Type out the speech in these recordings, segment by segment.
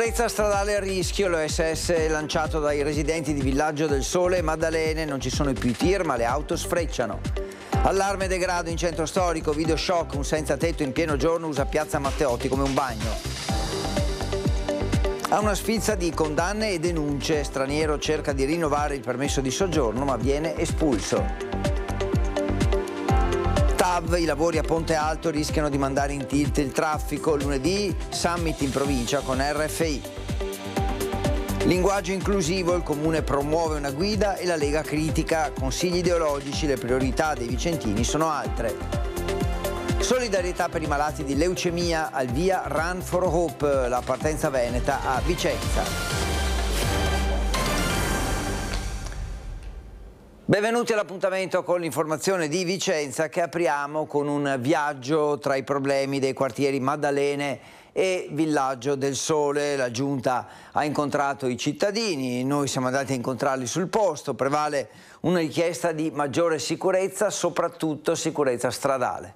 Sicurezza stradale a rischio, l'OSS lanciato dai residenti di Villaggio del Sole e Maddalene, non ci sono più i tir ma le auto sfrecciano. Allarme e degrado in centro storico, video shock, un senza tetto in pieno giorno usa piazza Matteotti come un bagno. Ha una sfilza di condanne e denunce, straniero cerca di rinnovare il permesso di soggiorno ma viene espulso. TAV, i lavori a Ponte Alto rischiano di mandare in tilt il traffico. Lunedì summit in provincia con RFI. Linguaggio inclusivo, il comune promuove una guida e la Lega critica. Consigli ideologici, le priorità dei vicentini sono altre. Solidarietà per i malati di leucemia al via Run for Hope, la partenza veneta a Vicenza. Benvenuti all'appuntamento con l'informazione di Vicenza che apriamo con un viaggio tra i problemi dei quartieri Maddalene e Villaggio del Sole. La Giunta ha incontrato i cittadini, noi siamo andati a incontrarli sul posto, prevale una richiesta di maggiore sicurezza, soprattutto sicurezza stradale.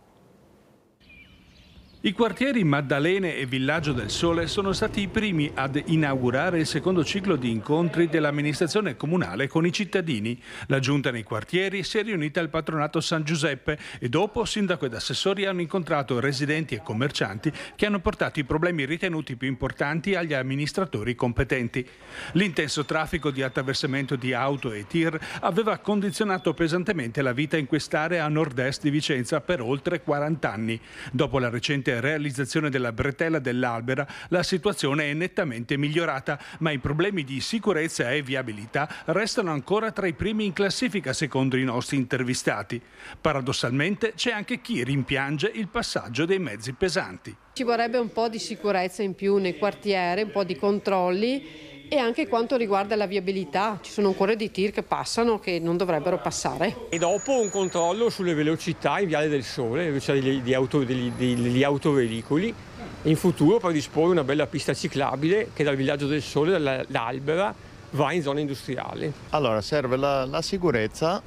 I quartieri Maddalene e Villaggio del Sole sono stati i primi ad inaugurare il secondo ciclo di incontri dell'amministrazione comunale con i cittadini. La giunta nei quartieri si è riunita al patronato San Giuseppe e dopo sindaco ed assessori hanno incontrato residenti e commercianti che hanno portato i problemi ritenuti più importanti agli amministratori competenti. L'intenso traffico di attraversamento di auto e tir aveva condizionato pesantemente la vita in quest'area a nord-est di Vicenza per oltre 40 anni. Dopo la recente recente realizzazione della bretella dell'Albera la situazione è nettamente migliorata, ma i problemi di sicurezza e viabilità restano ancora tra i primi in classifica secondo i nostri intervistati. Paradossalmente c'è anche chi rimpiange il passaggio dei mezzi pesanti. Ci vorrebbe un po' di sicurezza in più nel quartiere, un po' di controlli e anche quanto riguarda la viabilità, ci sono ancora dei tir che passano che non dovrebbero passare. E dopo un controllo sulle velocità in Viale del Sole, velocità degli, auto, degli, degli autoveicoli, in futuro predisporre una bella pista ciclabile che dal Villaggio del Sole, dall'Albera, va in zona industriale. Allora serve la, la sicurezza,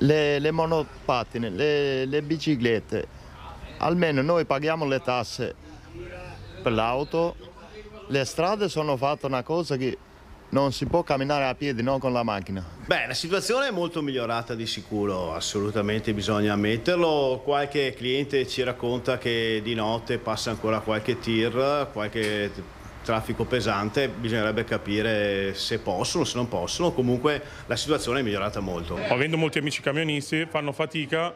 le, le monopattine, le, le biciclette, almeno noi paghiamo le tasse per l'auto le strade sono fatte una cosa che non si può camminare a piedi, non con la macchina. Beh, la situazione è molto migliorata di sicuro, assolutamente bisogna ammetterlo. Qualche cliente ci racconta che di notte passa ancora qualche tir, qualche traffico pesante, bisognerebbe capire se possono, se non possono. Comunque la situazione è migliorata molto. Avendo molti amici camionisti, fanno fatica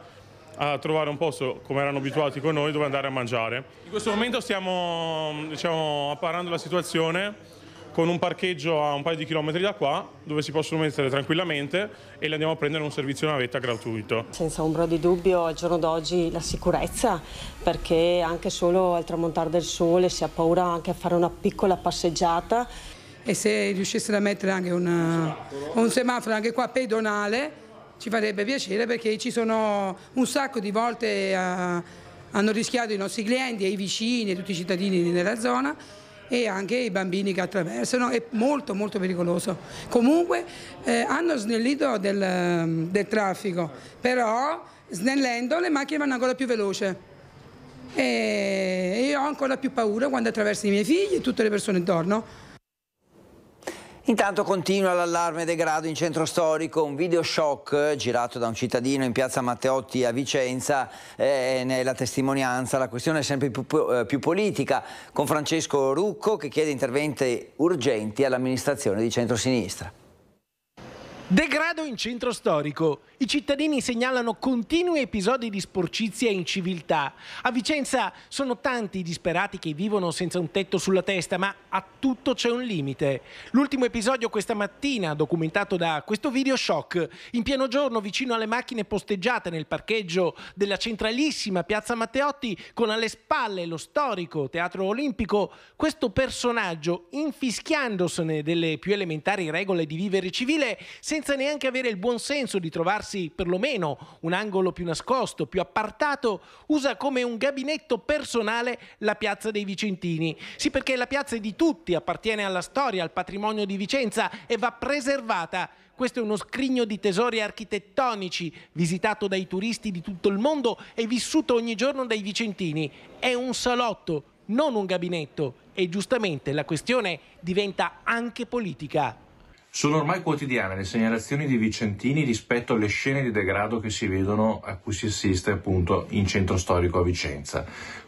a trovare un posto come erano abituati con noi dove andare a mangiare. In questo momento stiamo diciamo, apparando la situazione con un parcheggio a un paio di chilometri da qua dove si possono mettere tranquillamente e le andiamo a prendere un servizio navetta gratuito. Senza ombra di dubbio al giorno d'oggi la sicurezza perché anche solo al tramontare del sole si ha paura anche a fare una piccola passeggiata. E se riuscissero a mettere anche una, un semaforo anche qua pedonale ci farebbe piacere perché ci sono un sacco di volte a, eh, hanno rischiato i nostri clienti e i vicini tutti i cittadini della zona e anche i bambini che attraversano, è molto molto pericoloso. Comunque eh, hanno snellito del, del traffico, però snellendo le macchine vanno ancora più veloce e io ho ancora più paura quando attraverso i miei figli e tutte le persone intorno. Intanto continua l'allarme degrado in centro storico, un video shock eh, girato da un cittadino in piazza Matteotti a Vicenza, eh, eh nella testimonianza la questione è sempre più, eh, più, politica, con Francesco Rucco che chiede interventi urgenti all'amministrazione di centro-sinistra. Degrado in centro storico. I cittadini segnalano continui episodi di sporcizia e inciviltà. A Vicenza sono tanti i disperati che vivono senza un tetto sulla testa, ma a tutto c'è un limite. L'ultimo episodio questa mattina, documentato da questo video shock, in pieno giorno vicino alle macchine posteggiate nel parcheggio della centralissima Piazza Matteotti, con alle spalle lo storico Teatro Olimpico, questo personaggio, infischiandosene delle più elementari regole di vivere civile, senza senza neanche avere il buon senso di trovarsi perlomeno un angolo più nascosto, più appartato, usa come un gabinetto personale la piazza dei Vicentini. Sì, perché la piazza è di tutti, appartiene alla storia, al patrimonio di Vicenza e va preservata. Questo è uno scrigno di tesori architettonici, visitato dai turisti di tutto il mondo e vissuto ogni giorno dai vicentini. È un salotto, non un gabinetto. E giustamente la questione diventa anche politica. Sono ormai quotidiane le segnalazioni di vicentini rispetto alle scene di degrado che si vedono, a cui si assiste appunto in centro storico a Vicenza.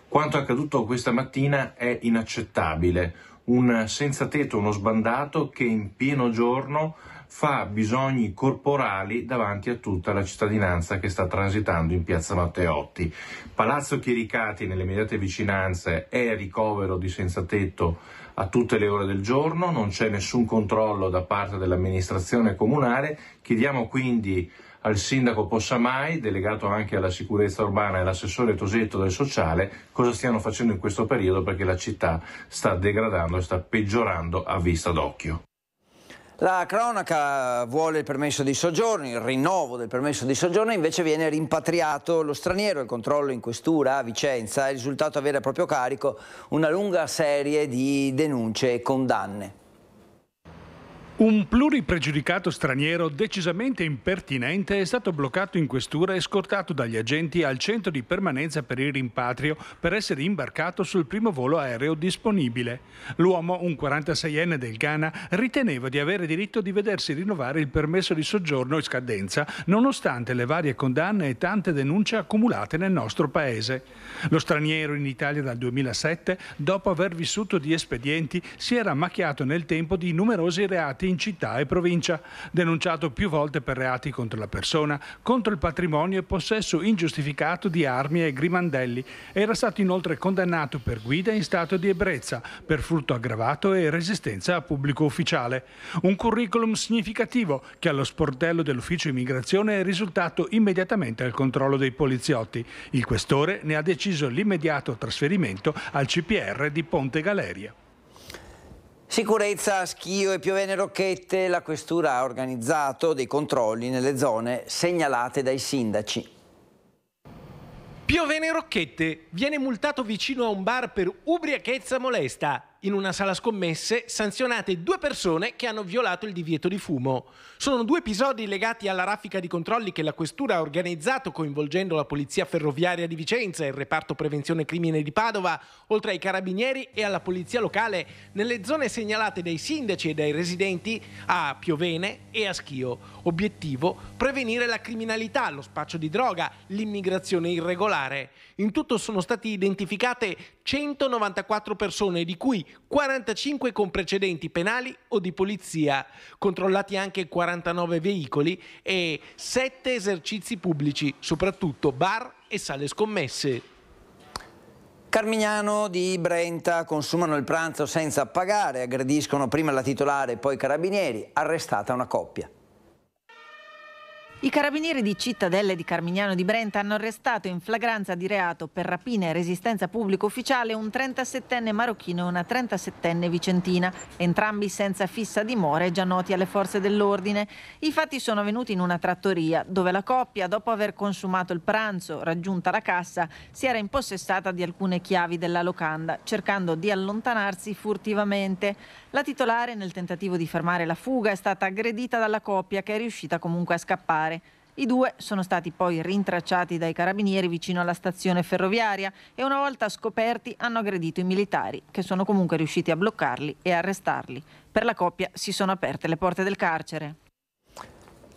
Quanto accaduto questa mattina è inaccettabile. Un senza tetto, uno sbandato che in pieno giorno fa bisogni corporali davanti a tutta la cittadinanza che sta transitando in piazza Matteotti. Palazzo Chiericati, nelle immediate vicinanze, è ricovero di senza tetto a tutte le ore del giorno, non c'è nessun controllo da parte dell'amministrazione comunale. Chiediamo quindi al sindaco Possamai, delegato anche alla sicurezza urbana e all'assessore Tosetto del sociale, cosa stiano facendo in questo periodo perché la città sta degradando e sta peggiorando a vista d'occhio. La cronaca vuole il permesso di soggiorno, il rinnovo del permesso di soggiorno, invece viene rimpatriato lo straniero, il controllo in questura a Vicenza è risultato avere a proprio carico una lunga serie di denunce e condanne. Un pluripregiudicato straniero decisamente impertinente è stato bloccato in questura e scortato dagli agenti al centro di permanenza per il rimpatrio per essere imbarcato sul primo volo aereo disponibile. L'uomo, un 46enne del Ghana, riteneva di avere diritto di vedersi rinnovare il permesso di soggiorno in scadenza, nonostante le varie condanne e tante denunce accumulate nel nostro paese. Lo straniero in Italia dal 2007, dopo aver vissuto di espedienti, si era macchiato nel tempo di numerosi reati residenti in città e provincia, denunciato più volte per reati contro la persona, contro il patrimonio e possesso ingiustificato di armi e grimandelli. Era stato inoltre condannato per guida in stato di ebbrezza, per furto aggravato e resistenza a pubblico ufficiale. Un curriculum significativo che allo sportello dell'ufficio immigrazione è risultato immediatamente al controllo dei poliziotti. Il questore ne ha deciso l'immediato trasferimento al CPR di Ponte Galeria. Sicurezza a Schio e Piovene Rocchette, la Questura ha organizzato dei controlli nelle zone segnalate dai sindaci. Piovene Rocchette viene multato vicino a un bar per ubriachezza molesta in una sala scommesse sanzionate due persone che hanno violato il divieto di fumo. Sono due episodi legati alla raffica di controlli che la questura ha organizzato coinvolgendo la Polizia Ferroviaria di Vicenza, il reparto prevenzione crimine di Padova, oltre ai carabinieri e alla polizia locale nelle zone segnalate dai sindaci e dai residenti a Piovene e a Schio. Obiettivo prevenire la criminalità, lo spaccio di droga, l'immigrazione irregolare. In tutto sono stati identificate 194 persone, di cui 45 con precedenti penali o di polizia, controllati anche 49 veicoli e 7 esercizi pubblici, soprattutto bar e sale scommesse. Carmignano di Brenta consumano il pranzo senza pagare, aggrediscono prima la titolare e poi i carabinieri, arrestata una coppia. I carabinieri di Cittadella e di Carmignano di Brenta hanno arrestato in flagranza di reato per rapina e resistenza pubblico ufficiale un 37enne marocchino e una 37enne vicentina, entrambi senza fissa dimora e già noti alle forze dell'ordine. I fatti sono avvenuti in una trattoria dove la coppia, dopo aver consumato il pranzo, raggiunta la cassa, si era impossessata di alcune chiavi della locanda, cercando di allontanarsi furtivamente. La titolare, nel tentativo di fermare la fuga, è stata aggredita dalla coppia che è riuscita comunque a scappare militare. I due sono stati poi rintracciati dai carabinieri vicino alla stazione ferroviaria e una volta scoperti hanno aggredito i militari, che sono comunque riusciti a bloccarli e arrestarli. Per la coppia si sono aperte le porte del carcere.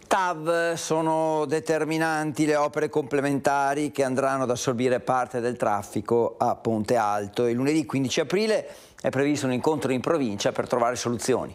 TAV sono determinanti le opere complementari che andranno ad assorbire parte del traffico a Ponte Alto. Il lunedì 15 aprile è previsto un incontro in provincia per trovare soluzioni.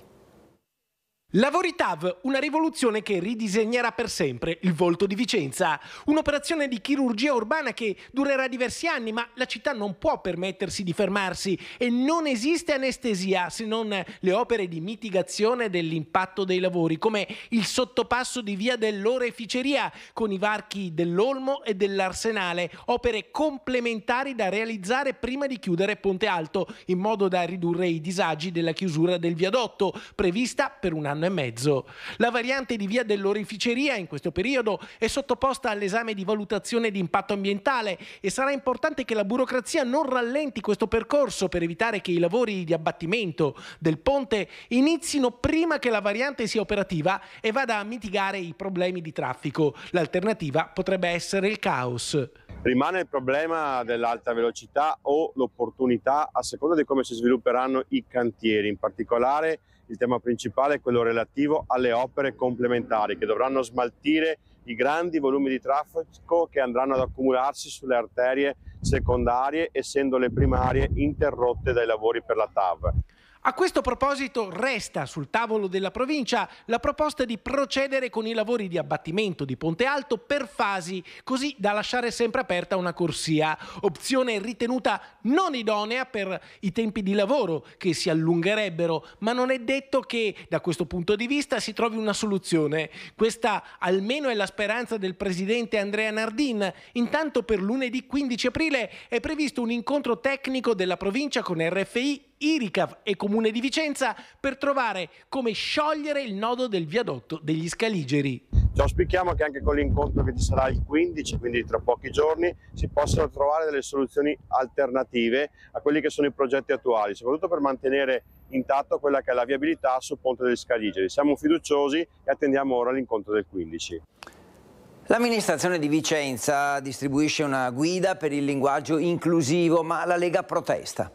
Lavori TAV, una rivoluzione che ridisegnerà per sempre il volto di Vicenza. Un'operazione di chirurgia urbana che durerà diversi anni, ma la città non può permettersi di fermarsi e non esiste anestesia se non le opere di mitigazione dell'impatto dei lavori, come il sottopasso di via dell'Oreficeria con i varchi dell'Olmo e dell'Arsenale, opere complementari da realizzare prima di chiudere Ponte Alto, in modo da ridurre i disagi della chiusura del viadotto, prevista per un anno anno e mezzo. La variante di via dell'oreficeria in questo periodo è sottoposta all'esame di valutazione di impatto ambientale e sarà importante che la burocrazia non rallenti questo percorso per evitare che i lavori di abbattimento del ponte inizino prima che la variante sia operativa e vada a mitigare i problemi di traffico. L'alternativa potrebbe essere il caos. Rimane il problema dell'alta velocità o l'opportunità a seconda di come si svilupperanno i cantieri, in particolare il tema principale è quello relativo alle opere complementari che dovranno smaltire i grandi volumi di traffico che andranno ad accumularsi sulle arterie secondarie, essendo le primarie interrotte dai lavori per la TAV. A questo proposito resta sul tavolo della provincia la proposta di procedere con i lavori di abbattimento di Ponte Alto per fasi, così da lasciare sempre aperta una corsia, opzione ritenuta non idonea per i tempi di lavoro che si allungherebbero, ma non è detto che da questo punto di vista si trovi una soluzione. Questa almeno è la speranza del presidente Andrea Nardin. Intanto per lunedì 15 aprile è previsto un incontro tecnico della provincia con RFI IRICAV e Comune di Vicenza per trovare come sciogliere il nodo del viadotto degli Scaligeri. Ci auspichiamo che anche con l'incontro che ci sarà il 15, quindi tra pochi giorni, si possano trovare delle soluzioni alternative a quelli che sono i progetti attuali, soprattutto per mantenere intatto quella che è la viabilità sul ponte degli Scaligeri. Siamo fiduciosi e attendiamo ora l'incontro del 15. L'amministrazione di Vicenza distribuisce una guida per il linguaggio inclusivo, ma la Lega protesta.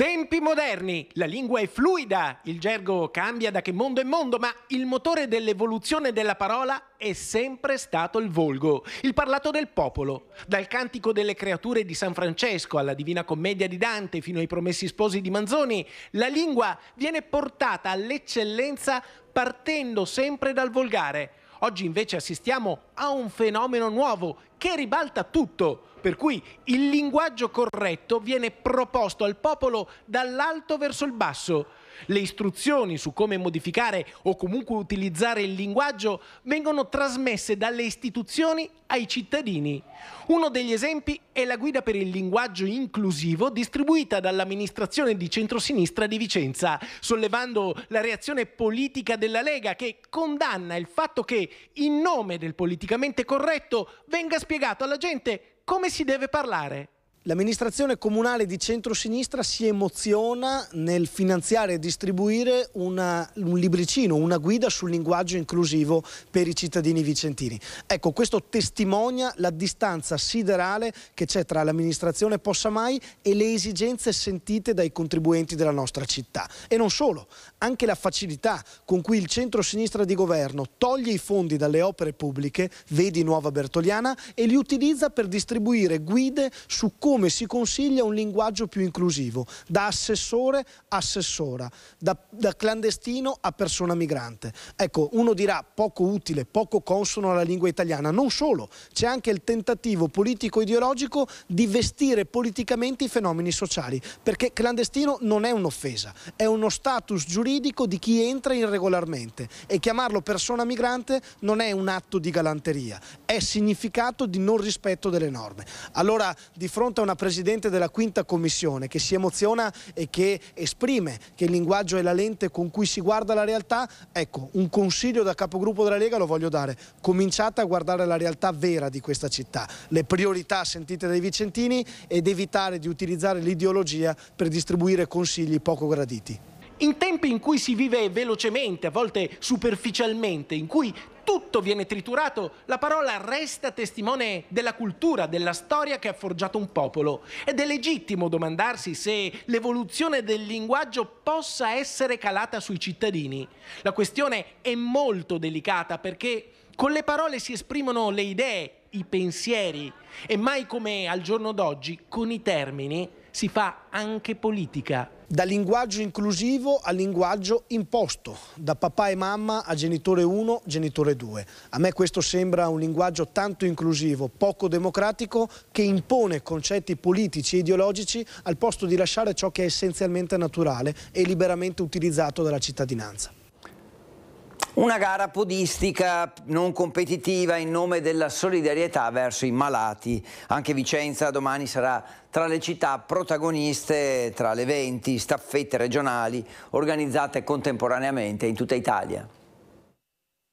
Tempi moderni, la lingua è fluida, il gergo cambia da che mondo è mondo, ma il motore dell'evoluzione della parola è sempre stato il volgo, il parlato del popolo. Dal cantico delle creature di San Francesco alla Divina Commedia di Dante fino ai Promessi Sposi di Manzoni, la lingua viene portata all'eccellenza partendo sempre dal volgare. Oggi invece assistiamo a un fenomeno nuovo che ribalta tutto per cui il linguaggio corretto viene proposto al popolo dall'alto verso il basso. Le istruzioni su come modificare o comunque utilizzare il linguaggio vengono trasmesse dalle istituzioni ai cittadini. Uno degli esempi è la guida per il linguaggio inclusivo distribuita dall'amministrazione di centrosinistra di Vicenza, sollevando la reazione politica della Lega che condanna il fatto che in nome del politicamente corretto venga spiegato alla gente come si deve parlare L'amministrazione comunale di centrosinistra si emoziona nel finanziare e distribuire una, un libricino, una guida sul linguaggio inclusivo per i cittadini vicentini. Ecco, questo testimonia la distanza siderale che c'è tra l'amministrazione Possa Mai e le esigenze sentite dai contribuenti della nostra città. E non solo, anche la facilità con cui il centrosinistra di governo toglie i fondi dalle opere pubbliche, vedi Nuova Bertoliana, e li utilizza per distribuire guide su come come si consiglia un linguaggio più inclusivo, da assessore a assessora, da, da clandestino a persona migrante. Ecco, uno dirà poco utile, poco consono alla lingua italiana, non solo, c'è anche il tentativo politico-ideologico di vestire politicamente i fenomeni sociali, perché clandestino non è un'offesa, è uno status giuridico di chi entra irregolarmente e chiamarlo persona migrante non è un atto di galanteria, è significato di non rispetto delle norme. Allora, di fronte fronte una Presidente della Quinta Commissione che si emoziona e che esprime che il linguaggio è la lente con cui si guarda la realtà, ecco, un consiglio da capogruppo della Lega lo voglio dare. Cominciate a guardare la realtà vera di questa città, le priorità sentite dai vicentini ed evitare di utilizzare l'ideologia per distribuire consigli poco graditi in tempi in cui si vive velocemente, a volte superficialmente, in cui tutto viene triturato, la parola resta testimone della cultura, della storia che ha forgiato un popolo. Ed è legittimo domandarsi se l'evoluzione del linguaggio possa essere calata sui cittadini. La questione è molto delicata perché con le parole si esprimono le idee, i pensieri e mai come al giorno d'oggi con i termini si fa anche politica. Da linguaggio inclusivo a linguaggio imposto, da papà e mamma a genitore 1, genitore 2. A me questo sembra un linguaggio tanto inclusivo, poco democratico, che impone concetti politici e ideologici al posto di lasciare ciò che è essenzialmente naturale e liberamente utilizzato dalla cittadinanza. Una gara podistica non competitiva in nome della solidarietà verso i malati. Anche Vicenza domani sarà tra le città protagoniste tra le 20 staffette regionali organizzate contemporaneamente in tutta Italia.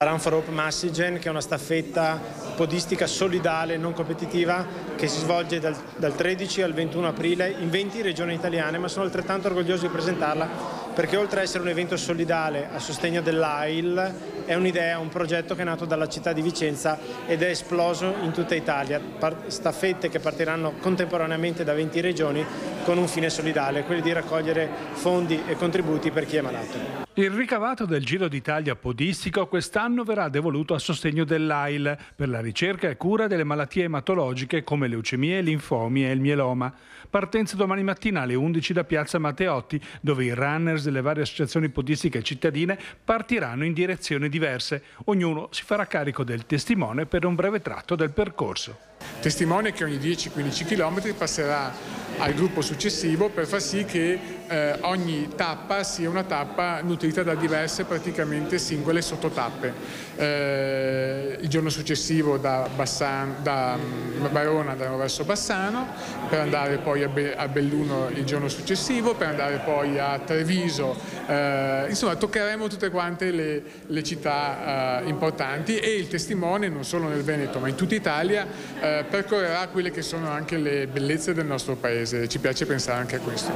Run for Hope Massigen, che è una staffetta podistica solidale, non competitiva, che si svolge dal, dal 13 al 21 aprile in 20 regioni italiane, ma sono altrettanto orgoglioso di presentarla perché oltre ad essere un evento solidale a sostegno dell'AIL è un'idea, un progetto che è nato dalla città di Vicenza ed è esploso in tutta Italia, staffette che partiranno contemporaneamente da 20 regioni con un fine solidale, quello di raccogliere fondi e contributi per chi è malato. Il ricavato del Giro d'Italia podistico quest'anno verrà devoluto a sostegno dell'AIL per la ricerca e cura delle malattie ematologiche come leucemie, linfomi e il mieloma. Partenza domani mattina alle 11 da Piazza Matteotti, dove i runners delle varie associazioni podistiche cittadine partiranno in direzioni diverse. Ognuno si farà carico del testimone per un breve tratto del percorso. Testimone che ogni 10-15 km passerà al gruppo successivo per far sì che eh, ogni tappa sia una tappa nutrita da diverse praticamente singole sottotappe. Eh, il giorno successivo da, Bassano, da mm, Barona andremo verso Bassano per andare poi a, Be a, Belluno il giorno successivo, per andare poi a Treviso, eh, insomma toccheremo tutte quante le, le città eh, importanti e il testimone non solo nel Veneto ma in tutta Italia eh, percorrerà quelle che sono anche le bellezze del nostro paese paese, ci piace pensare anche a questo.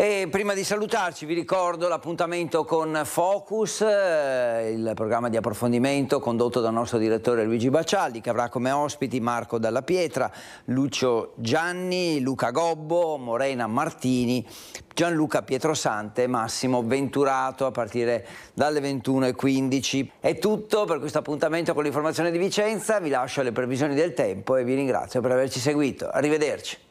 E prima di salutarci vi ricordo l'appuntamento con Focus, eh, il programma di approfondimento condotto dal nostro direttore Luigi Bacialdi che avrà come ospiti Marco Dalla Pietra, Lucio Gianni, Luca Gobbo, Morena Martini, Gianluca Pietrosante e Massimo Venturato a partire dalle 21.15. È tutto per questo appuntamento con l'informazione di Vicenza, vi lascio alle previsioni del tempo e vi ringrazio per averci seguito. Arrivederci.